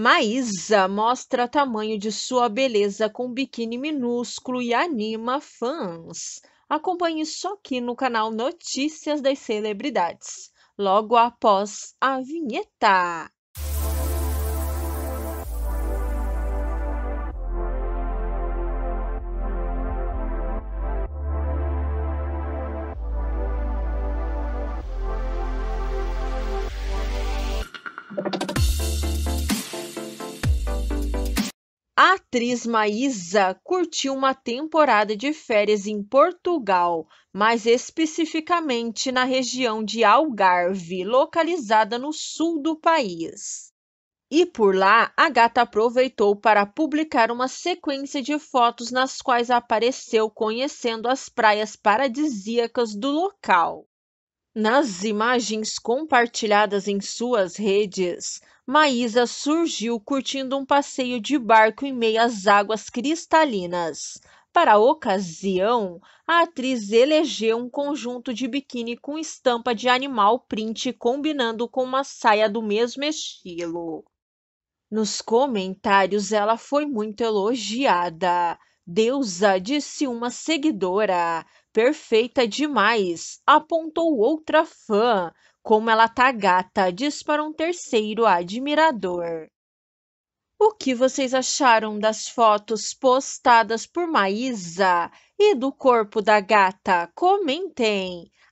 Maísa mostra tamanho de sua beleza com biquíni minúsculo e anima fãs. Acompanhe só aqui no canal Notícias das Celebridades, logo após a vinheta. atriz Maísa curtiu uma temporada de férias em Portugal, mais especificamente na região de Algarve, localizada no sul do país. E por lá, a gata aproveitou para publicar uma sequência de fotos nas quais apareceu conhecendo as praias paradisíacas do local. Nas imagens compartilhadas em suas redes, Maísa surgiu curtindo um passeio de barco em meio às águas cristalinas. Para a ocasião, a atriz elegeu um conjunto de biquíni com estampa de animal print combinando com uma saia do mesmo estilo. Nos comentários, ela foi muito elogiada deusa, disse uma seguidora. Perfeita demais, apontou outra fã. Como ela tá gata, diz para um terceiro admirador. O que vocês acharam das fotos postadas por Maísa e do corpo da gata? Comentem!